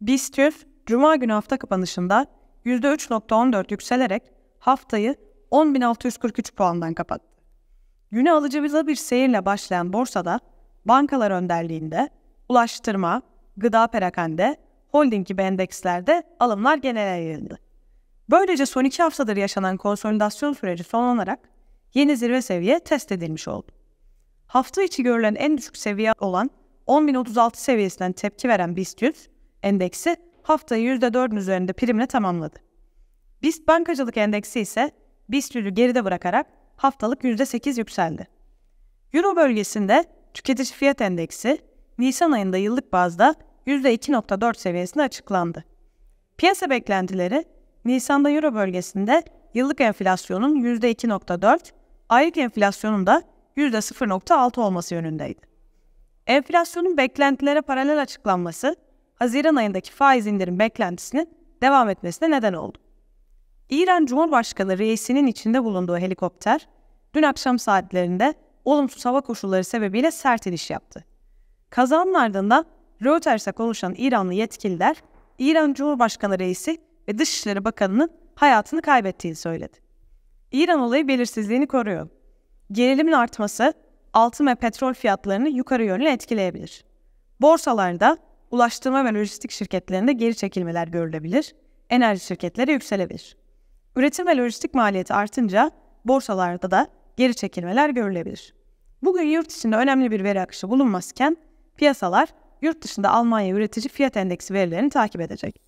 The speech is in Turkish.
BIST 100 Cuma günü hafta kapanışında %3.14 yükselerek haftayı 10.643 puandan kapattı. Güne alıcı bir seyirle başlayan borsada bankalar önderliğinde ulaştırma, gıda perakende, holding gibi endekslerde alımlar genel yayıldı. Böylece son iki haftadır yaşanan konsolidasyon süreci sonlanarak yeni zirve seviye test edilmiş oldu. Hafta içi görülen en düşük seviye olan 10.036 seviyesinden tepki veren BIST 100, endeksi haftayı %4'ün üzerinde primle tamamladı. BIST bankacılık endeksi ise BIST'ü geride bırakarak haftalık %8 yükseldi. Euro bölgesinde tüketici fiyat endeksi Nisan ayında yıllık bazda %2.4 seviyesinde açıklandı. Piyasa beklentileri Nisan'da Euro bölgesinde yıllık enflasyonun %2.4, aylık enflasyonun da %0.6 olması yönündeydi. Enflasyonun beklentilere paralel açıklanması Haziran ayındaki faiz indirim beklentisinin devam etmesine neden oldu. İran Cumhurbaşkanı reisinin içinde bulunduğu helikopter, dün akşam saatlerinde olumsuz hava koşulları sebebiyle sert iniş yaptı. Kazanın ardından Reuters'a konuşan İranlı yetkililer, İran Cumhurbaşkanı reisi ve Dışişleri Bakanı'nın hayatını kaybettiğini söyledi. İran olayı belirsizliğini koruyor. Gerilimin artması altın ve petrol fiyatlarını yukarı yönlü etkileyebilir. Borsalarda ulaştırma ve lojistik şirketlerinde geri çekilmeler görülebilir, enerji şirketleri yükselebilir. Üretim ve lojistik maliyeti artınca borsalarda da geri çekilmeler görülebilir. Bugün yurt içinde önemli bir veri akışı bulunmazken piyasalar yurt dışında Almanya üretici fiyat endeksi verilerini takip edecek.